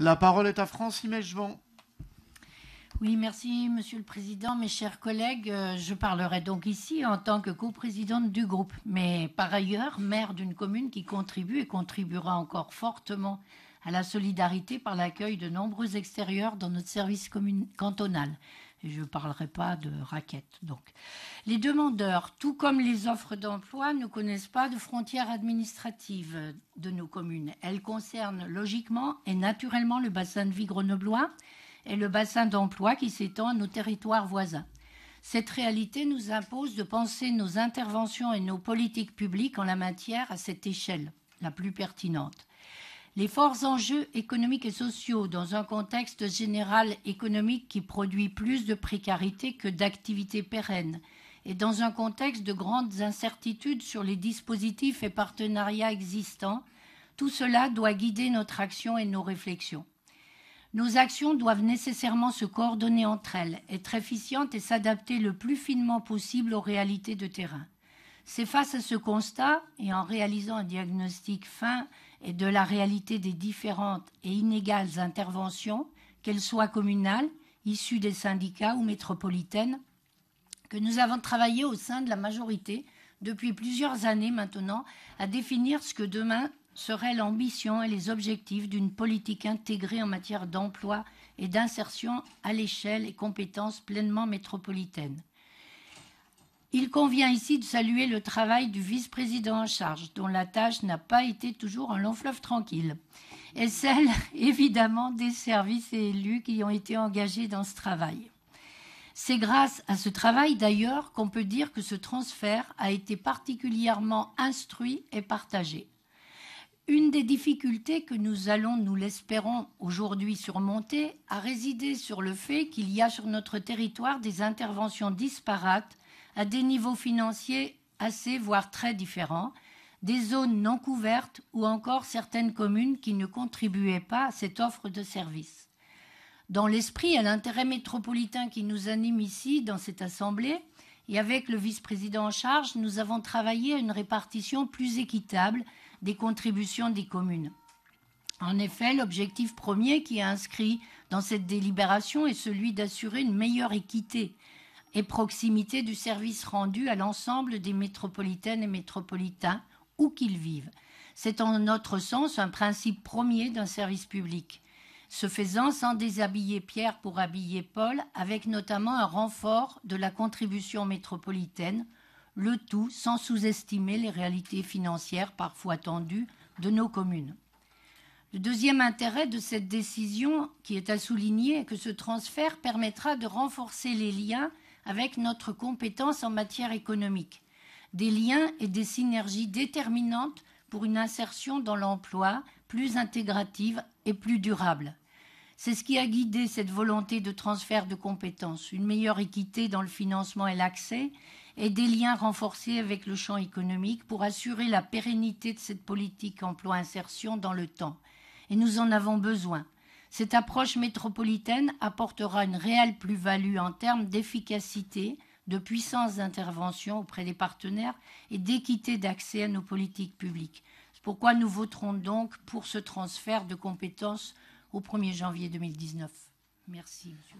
La parole est à France Oui, merci Monsieur le Président. Mes chers collègues, euh, je parlerai donc ici en tant que coprésidente du groupe, mais par ailleurs maire d'une commune qui contribue et contribuera encore fortement à la solidarité par l'accueil de nombreux extérieurs dans notre service cantonal je ne parlerai pas de raquettes. Donc, les demandeurs, tout comme les offres d'emploi, ne connaissent pas de frontières administratives de nos communes. Elles concernent logiquement et naturellement le bassin de vie grenoblois et le bassin d'emploi qui s'étend à nos territoires voisins. Cette réalité nous impose de penser nos interventions et nos politiques publiques en la matière à cette échelle la plus pertinente. Les forts enjeux économiques et sociaux dans un contexte général économique qui produit plus de précarité que d'activités pérenne, et dans un contexte de grandes incertitudes sur les dispositifs et partenariats existants, tout cela doit guider notre action et nos réflexions. Nos actions doivent nécessairement se coordonner entre elles, être efficientes et s'adapter le plus finement possible aux réalités de terrain. C'est face à ce constat, et en réalisant un diagnostic fin et de la réalité des différentes et inégales interventions, qu'elles soient communales, issues des syndicats ou métropolitaines, que nous avons travaillé au sein de la majorité depuis plusieurs années maintenant à définir ce que demain serait l'ambition et les objectifs d'une politique intégrée en matière d'emploi et d'insertion à l'échelle et compétences pleinement métropolitaines. Il convient ici de saluer le travail du vice-président en charge, dont la tâche n'a pas été toujours un long fleuve tranquille, et celle, évidemment, des services et élus qui ont été engagés dans ce travail. C'est grâce à ce travail, d'ailleurs, qu'on peut dire que ce transfert a été particulièrement instruit et partagé. Une des difficultés que nous allons, nous l'espérons, aujourd'hui surmonter a résidé sur le fait qu'il y a sur notre territoire des interventions disparates à des niveaux financiers assez, voire très différents, des zones non couvertes ou encore certaines communes qui ne contribuaient pas à cette offre de service. Dans l'esprit et l'intérêt métropolitain qui nous anime ici, dans cette Assemblée, et avec le vice-président en charge, nous avons travaillé à une répartition plus équitable des contributions des communes. En effet, l'objectif premier qui est inscrit dans cette délibération est celui d'assurer une meilleure équité et proximité du service rendu à l'ensemble des métropolitaines et métropolitains, où qu'ils vivent. C'est en notre sens un principe premier d'un service public. se faisant, sans déshabiller Pierre pour habiller Paul, avec notamment un renfort de la contribution métropolitaine, le tout sans sous-estimer les réalités financières parfois tendues de nos communes. Le deuxième intérêt de cette décision, qui est à souligner, est que ce transfert permettra de renforcer les liens avec notre compétence en matière économique, des liens et des synergies déterminantes pour une insertion dans l'emploi plus intégrative et plus durable. C'est ce qui a guidé cette volonté de transfert de compétences, une meilleure équité dans le financement et l'accès, et des liens renforcés avec le champ économique pour assurer la pérennité de cette politique emploi-insertion dans le temps. Et nous en avons besoin. Cette approche métropolitaine apportera une réelle plus-value en termes d'efficacité, de puissance d'intervention auprès des partenaires et d'équité d'accès à nos politiques publiques. C'est pourquoi nous voterons donc pour ce transfert de compétences au 1er janvier 2019. Merci. Monsieur.